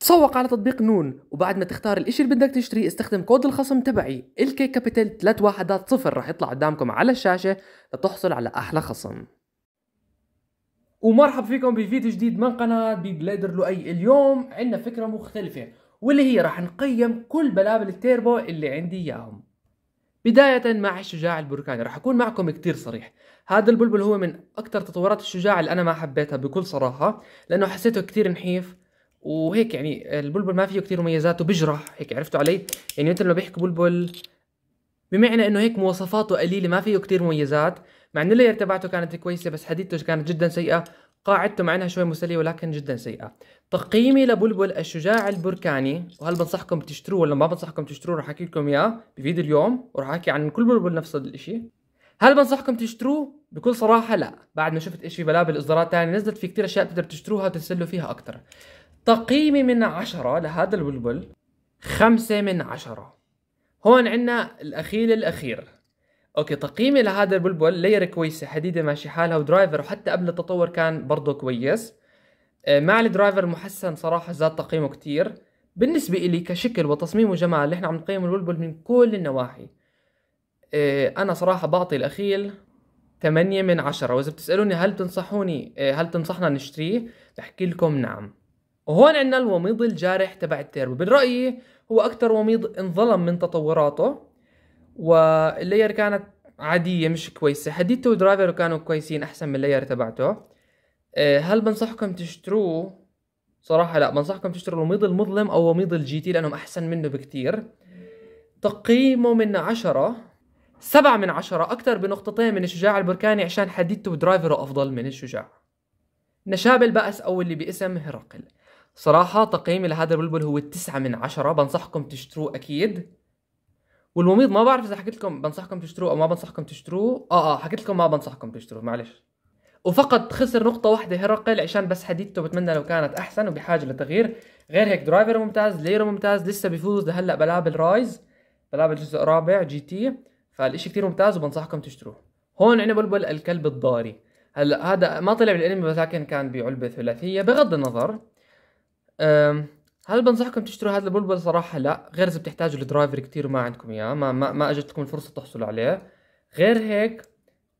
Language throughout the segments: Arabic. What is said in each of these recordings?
تسوق على تطبيق نون وبعد ما تختار الاشي اللي بدك تشتريه استخدم كود الخصم تبعي الكي كابيتال 310 راح يطلع قدامكم على الشاشة لتحصل على احلى خصم ومرحب فيكم بفيديو جديد من قناة بيبلادر لؤي اليوم عندنا فكرة مختلفة واللي هي راح نقيم كل بلابل التيربو اللي عندي اياهم بداية مع الشجاع البركاني رح أكون معكم كتير صريح هذا البلبل هو من أكثر تطورات الشجاع اللي أنا ما حبيتها بكل صراحة لأنه حسيته كتير نحيف وهيك يعني البلبل ما فيه كثير مميزات وبجرح هيك عرفتوا علي يعني مثل ما بيحكوا بلبل بمعنى انه هيك مواصفاته قليله ما فيه كثير مميزات مع انه اللير تبعته كانت كويسه بس حديدته كانت جدا سيئه قاعدته مع انها شوي مسليه ولكن جدا سيئه تقييمي لبلبل الشجاع البركاني وهل بنصحكم تشتروه ولا ما بنصحكم تشتروه رح احكي لكم اياه بفيديو اليوم وراح احكي عن كل بلبل نفس الشيء هل بنصحكم تشتروه بكل صراحه لا بعد ما شفت ايش في بلابل اصدارات ثانيه نزلت في كثير اشياء بتقدر تشتروها وتتسلوا فيها اكثر تقييمي من عشرة لهذا البلبل خمسة من عشرة هون عنا الأخيل الأخير أوكي تقييمي لهذا البلبل لير كويسة حديدة ماشي حالها ودرايفر وحتى قبل التطور كان برضه كويس آه، مع الدرايفر المحسن صراحة زاد تقييمه كتير بالنسبة إلي كشكل وتصميم وجمال نحن عم نقيم البلبل من كل النواحي آه، أنا صراحة بعطي الأخيل 8 من عشرة وإذا بتسألوني هل تنصحوني آه، هل تنصحنا نشتريه بحكي لكم نعم وهون عندنا الوميض الجارح تبع التيربو بالرأي هو أكثر وميض انظلم من تطوراته واللاير كانت عادية مش كويسة حديدته ودرايفره كانوا كويسين أحسن من اللاير تبعته آه، هل بنصحكم تشتروه صراحة لا بنصحكم تشتروا الوميض المظلم أو وميض الجي تي لأنهم أحسن منه بكتير تقييمه من عشرة سبعة من عشرة أكثر بنقطتين من الشجاع البركاني عشان حديدته ودرايفره أفضل من الشجاع نشاب البأس أو اللي باسم هرقل صراحة تقييمي لهذا البلبل هو تسعة من عشرة بنصحكم تشتروه أكيد والمميض ما بعرف إذا حكيت لكم بنصحكم تشتروه أو ما بنصحكم تشتروه آه آه حكيت لكم ما بنصحكم تشتروه معلش وفقط خسر نقطة واحدة هرقل عشان بس حديدته بتمنى لو كانت أحسن وبحاجة لتغيير غير هيك درايفر ممتاز ليرو ممتاز لسه بيفوز لهلا بلعب رايز بلعب الجزء الرابع جي تي فالإشي كتير ممتاز وبنصحكم تشتروه هون عنا بلبل الكلب الضاري هلا هذا ما طلع بالانمي ولكن كان بعلبة ثلاثية بغض النظر هل بنصحكم تشتروا هذا البلبل صراحه لا غير اذا بتحتاجوا الدرايفر كتير وما عندكم اياه ما ما, ما اجتكم الفرصه تحصلوا عليه غير هيك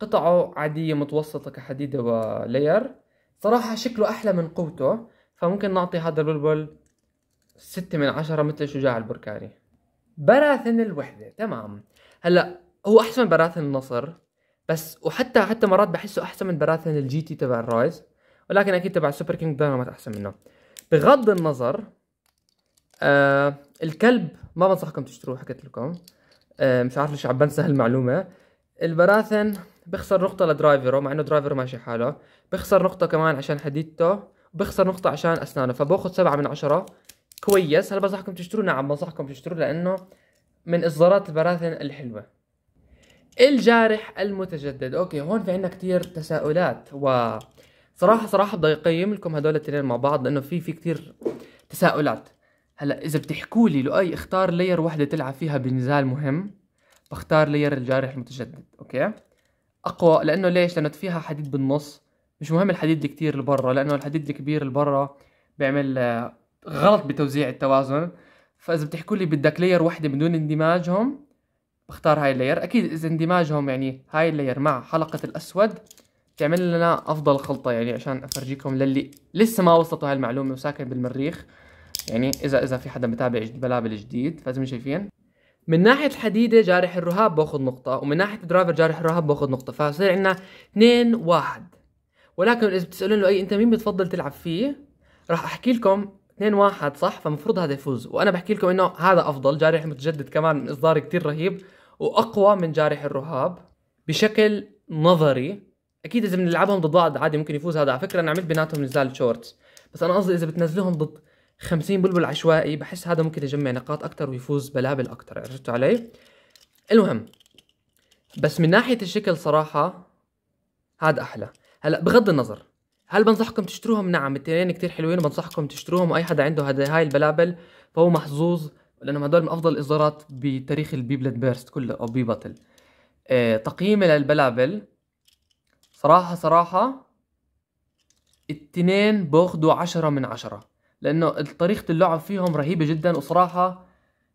قطعه عاديه متوسطه كحديده ولير صراحه شكله احلى من قوته فممكن نعطي هذا البلبل ستة من عشرة مثل شجاع البركاني براثن الوحدة تمام هلا هو احسن من براثن النصر بس وحتى حتى مرات بحسه احسن من براثن الجي تي تبع الرايز ولكن اكيد تبع سوبر كينج دايناميت احسن منه بغض النظر آه الكلب ما بنصحكم تشتروه حكيت لكم آه مش عارف ليش عم بنسى هالمعلومه البراثن بخسر نقطه لدرايفره مع انه درايفر ماشي حاله بخسر نقطه كمان عشان حديدته بخسر نقطه عشان اسنانه فباخذ سبعة من عشرة كويس هل بنصحكم تشتروه نعم بنصحكم تشتروه لانه من اصدارات البراثن الحلوه الجارح المتجدد اوكي هون في عندنا كثير تساؤلات و صراحه صراحه بدي اقيم لكم هدول التنين مع بعض لانه في في كثير تساؤلات هلا اذا بتحكوا لي لؤي اختار لير وحده تلعب فيها بنزال مهم بختار لير الجارح المتجدد اوكي اقوى لانه ليش لانه فيها حديد بالنص مش مهم الحديد الكتير اللي برا لانه الحديد الكبير اللي برا بيعمل آه، غلط بتوزيع التوازن فاذا بتحكوا لي بدك لير وحده بدون اندماجهم بختار هاي اللير اكيد اذا اندماجهم يعني هاي اللير مع حلقه الاسود تعمل لنا افضل خلطه يعني عشان افرجيكم للي لسه ما وصلتوا هاي المعلومه وساكن بالمريخ يعني اذا اذا في حدا متابع بلابل جديد فزي ما شايفين من ناحية الحديدة جارح الرهاب باخذ نقطة ومن ناحية الدرايفر جارح الرهاب باخذ نقطة فصير عندنا 2 1 ولكن إذا بتسألون له أي أنت مين بتفضل تلعب فيه راح أحكي لكم 2 1 صح فمفروض هذا يفوز وأنا بحكي لكم إنه هذا أفضل جارح متجدد كمان من إصدار كثير رهيب وأقوى من جارح الرهاب بشكل نظري اكيد اذا بنلعبهم ضد بعض عادي ممكن يفوز هذا على فكره انا عملت بيناتهم نزال شورتس بس انا قصدي اذا بتنزلهم ضد 50 بلبل عشوائي بحس هذا ممكن يجمع نقاط اكثر ويفوز بلابل اكثر عرفتوا علي المهم بس من ناحيه الشكل صراحه هذا احلى هلا بغض النظر هل بنصحكم تشتروهم نعم التنين كتير حلوين وبنصحكم تشتروهم واي حدا عنده هذا هاي البلابل فهو محظوظ لانهم هدول من افضل الاصدارات بتاريخ البيبلت بيرست كله او بي باتل آه، تقييمي للبلابل صراحة صراحة التنين باخدوا عشرة من عشرة لأنه طريقة اللعب فيهم رهيبة جدا وصراحة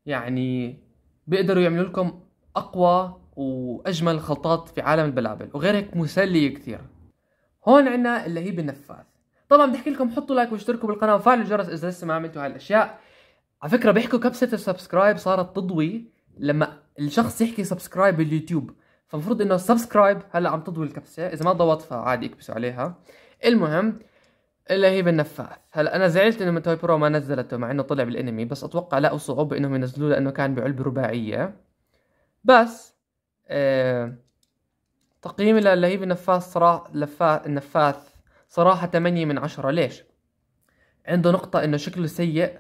يعني بيقدروا يعملوا لكم أقوى وأجمل خلطات في عالم البلابل وغير هيك مسلية كثير هون عنا هي النفاذ طبعا بدي احكي لكم حطوا لايك واشتركوا بالقناه وفعلوا الجرس اذا لسه ما عملتوا هاي الاشياء على فكره بيحكوا كبسه السبسكرايب صارت تضوي لما الشخص يحكي سبسكرايب باليوتيوب فالمفروض انه سبسكرايب هلا عم تضوي الكبسه اذا ما ضوت فعادي اكبسوا عليها المهم اللي هي بالنفاث هلا انا زعلت انه توي برو ما نزلته مع انه طلع بالانمي بس اتوقع لقوا صعوبه انهم ينزلوه لانه كان بعلبه رباعيه بس آه تقييمي هي النفاث صراحة لفا... النفاث صراحة 8 من عشرة ليش؟ عنده نقطة انه شكله سيء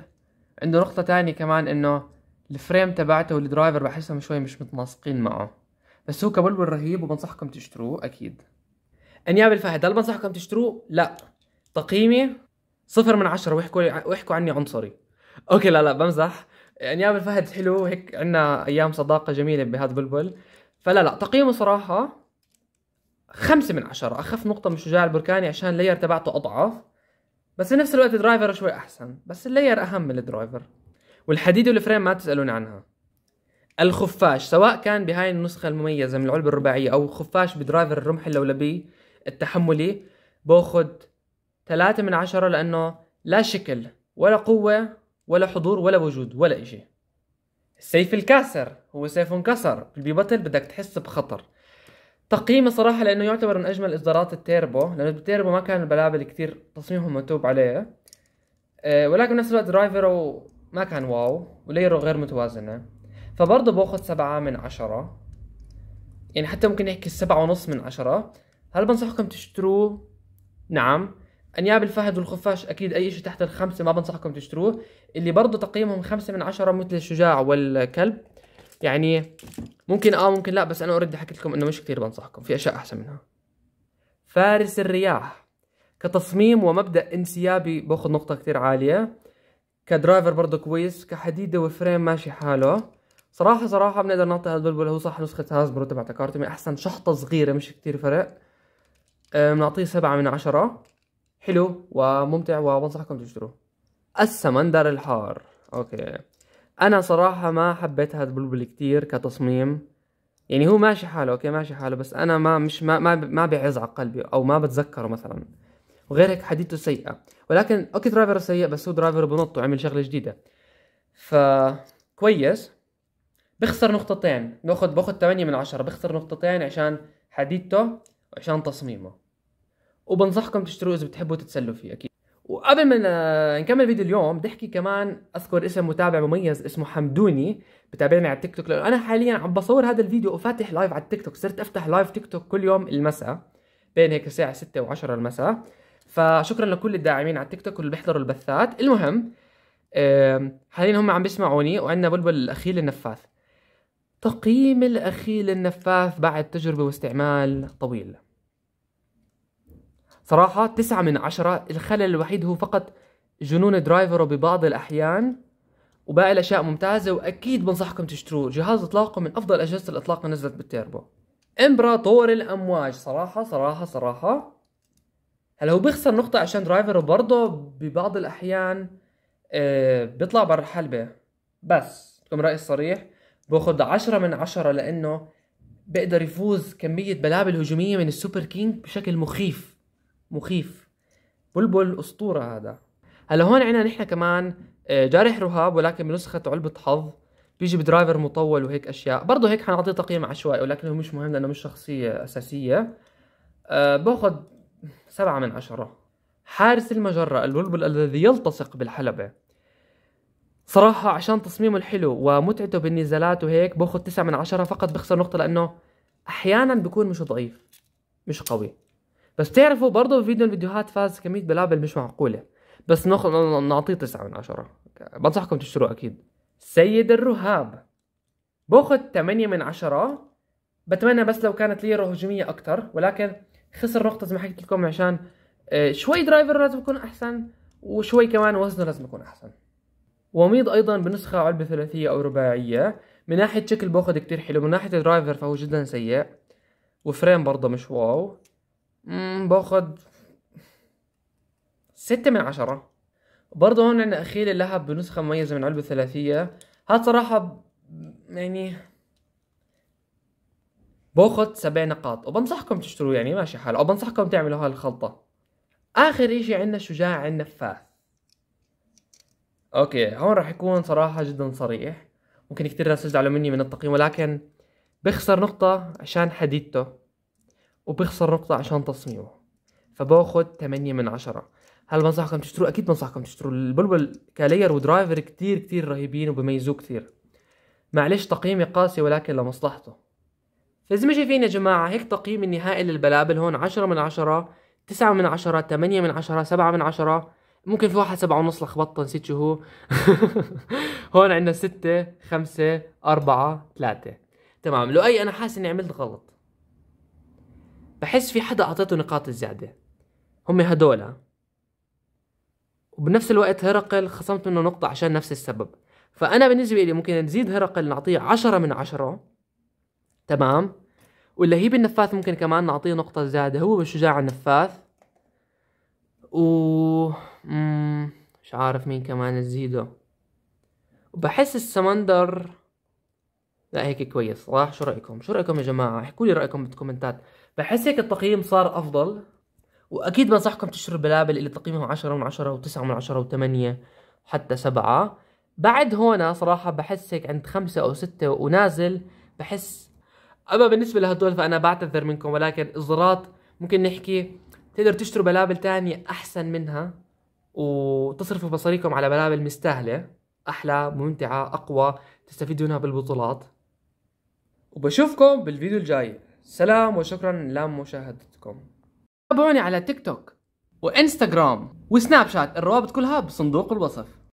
عنده نقطة تانية كمان انه الفريم تبعته والدرايفر بحسهم شوي مش متناسقين معه بس هو كبلبل رهيب وبنصحكم تشتروه اكيد انياب الفهد هل بنصحكم تشتروه لا تقييمي صفر من عشرة واحكوا واحكوا عني عنصري اوكي لا لا بمزح انياب الفهد حلو هيك عنا ايام صداقه جميله بهذا بلبل فلا لا تقييمه صراحه خمسة من عشرة أخف نقطة من شجاع البركاني عشان اللاير تبعته أضعف بس بنفس الوقت درايفر شوي أحسن بس اللاير أهم من الدرايفر والحديد والفريم ما تسألوني عنها الخفاش سواء كان بهاي النسخة المميزة من العلبة الرباعية أو خفاش بدرايفر الرمح اللولبي التحملي باخد ثلاثة من عشرة لأنه لا شكل ولا قوة ولا حضور ولا وجود ولا إشي السيف الكاسر هو سيف انكسر ببطل بدك تحس بخطر تقييمه صراحة لأنه يعتبر من أجمل إصدارات التيربو لأنه بالتيربو ما كان البلابل كتير تصميمهم متوب عليه أه ولكن بنفس الوقت درايفره ما كان واو وليره غير متوازنة فبرضه باخد سبعة من عشرة يعني حتى ممكن نحكي سبعة ونص من عشرة هل بنصحكم تشتروه؟ نعم انياب الفهد والخفاش اكيد اي شيء تحت الخمسة ما بنصحكم تشتروه اللي برضه تقييمهم خمسة من عشرة مثل الشجاع والكلب يعني ممكن اه ممكن لا بس انا اوريدي حكيت لكم انه مش كثير بنصحكم في اشياء احسن منها فارس الرياح كتصميم ومبدا انسيابي باخذ نقطه كثير عاليه كدرايفر برضه كويس كحديده وفريم ماشي حاله صراحة صراحة بنقدر نعطي هذا البلبل هو صح نسخة هازبرو تبعت كارتمي أحسن شحطة صغيرة مش كتير فرق بنعطيه سبعة من عشرة حلو وممتع وبنصحكم تشتروه السمندر الحار أوكي أنا صراحة ما حبيت هذا البلبل كتير كتصميم يعني هو ماشي حاله أوكي ماشي حاله بس أنا ما مش ما ما, ما بيعز على قلبي أو ما بتذكره مثلا وغير هيك حديدته سيئة ولكن أوكي درايفر سيء بس هو درايفر بنط وعمل شغلة جديدة ف كويس بخسر نقطتين باخذ باخذ 8 من 10 بخسر نقطتين عشان حديدته وعشان تصميمه وبنصحكم تشتروه اذا بتحبوا تتسلوا فيه اكيد وقبل ما نكمل فيديو اليوم بدي احكي كمان اذكر اسم متابع مميز اسمه حمدوني بتابعني على التيك توك لانه انا حاليا عم بصور هذا الفيديو وفاتح لايف على التيك توك صرت افتح لايف تيك توك كل يوم المساء بين هيك الساعه 6 و10 المساء فشكرا لكل الداعمين على التيك توك واللي بيحضروا البثات المهم حاليا هم عم بيسمعوني وعندنا بلبل الاخيل النفاث تقييم الأخير النفاث بعد تجربة واستعمال طويل صراحة تسعة من عشرة الخلل الوحيد هو فقط جنون درايفره ببعض الأحيان وباقي الأشياء ممتازة وأكيد بنصحكم تشتروه جهاز إطلاقه من أفضل أجهزة الإطلاق نزلت بالتيربو إمبراطور الأمواج صراحة صراحة صراحة هلا هو بيخسر نقطة عشان درايفره برضه ببعض الأحيان آه، بيطلع برا الحلبة بس بدكم رأيي الصريح باخذ عشرة من عشرة لانه بقدر يفوز كمية بلابل هجومية من السوبر كينج بشكل مخيف مخيف بلبل اسطورة هذا هلا هون عنا نحن كمان آه، جارح رهاب ولكن بنسخة علبة حظ بيجي بدرايفر مطول وهيك اشياء برضه هيك حنعطيه تقييم عشوائي ولكن هو مش مهم لانه مش شخصية اساسية أه باخذ سبعة من عشرة حارس المجرة البلبل الذي يلتصق بالحلبة صراحة عشان تصميمه الحلو ومتعته بالنزالات وهيك باخذ تسعة من عشرة فقط بخسر نقطة لأنه أحيانا بيكون مش ضعيف مش قوي بس بتعرفوا برضه فيديو الفيديوهات فاز كمية بلابل مش معقولة بس نخ... نعطيه تسعة من عشرة بنصحكم تشتروه أكيد سيد الرهاب باخذ 8 من عشرة بتمنى بس لو كانت ليرة هجومية أكثر ولكن خسر نقطة زي ما حكيت لكم عشان آه، شوي درايفر لازم يكون أحسن وشوي كمان وزنه لازم يكون أحسن وميض ايضا بنسخه علبه ثلاثيه او رباعيه من ناحيه شكل باخد كتير حلو من ناحيه درايفر فهو جدا سيء وفريم برضه مش واو باخد ستة من عشرة برضه هون عندنا أخيل اللهب بنسخة مميزة من علبة ثلاثية هاد صراحة يعني باخد سبع نقاط وبنصحكم تشتروه يعني ماشي حال او بنصحكم تعملوا هالخلطة اخر اشي عندنا شجاع النفاث اوكي هون راح يكون صراحه جدا صريح ممكن كثير ناس تزعلوا مني من التقييم ولكن بخسر نقطة عشان حديدته وبخسر نقطة عشان تصميمه فباخذ 8 من 10 هل بنصحكم تشتروا؟ اكيد بنصحكم تشتروا البلبل كلاير ودرايفر كثير كثير رهيبين وبميزوه كثير معلش تقييمي قاسي ولكن لمصلحته فإذا ما شايفين يا جماعة هيك تقييم النهائي للبلابل هون 10 من 10 9 من 10 8 من 10 7 من 10 ممكن في واحد سبعة ونص لخبطته نسيت شو هو هون عندنا ستة خمسة أربعة ثلاثة تمام لو أي أنا حاسس إني عملت غلط بحس في حدا أعطيته نقاط زيادة هم هدول وبنفس الوقت هرقل خصمت منه نقطة عشان نفس السبب فأنا بالنسبة لي ممكن نزيد هرقل نعطيه عشرة من عشرة تمام واللهيب النفاث ممكن كمان نعطيه نقطة زيادة هو والشجاع النفاث و مم مش عارف مين كمان تزيده وبحس السمندر لا هيك كويس صراحة شو رأيكم شو رأيكم يا جماعة احكوا لي رأيكم بالكومنتات بحس هيك التقييم صار أفضل وأكيد بنصحكم تشتروا بلابل اللي تقييمها 10 من 10 و9 من 10 و8 حتى 7 بعد هون صراحة بحس هيك عند خمسة أو ستة ونازل بحس أما بالنسبة لهدول فأنا بعتذر منكم ولكن إصدارات ممكن نحكي تقدر تشتروا بلابل تانية أحسن منها وتصرفوا مصاريكم على ملابس مستاهلة أحلى ممتعة أقوى تستفيدونها بالبطولات وبشوفكم بالفيديو الجاي سلام وشكرا لمشاهدتكم تابعوني على تيك توك وانستغرام وسناب شات الروابط كلها بصندوق الوصف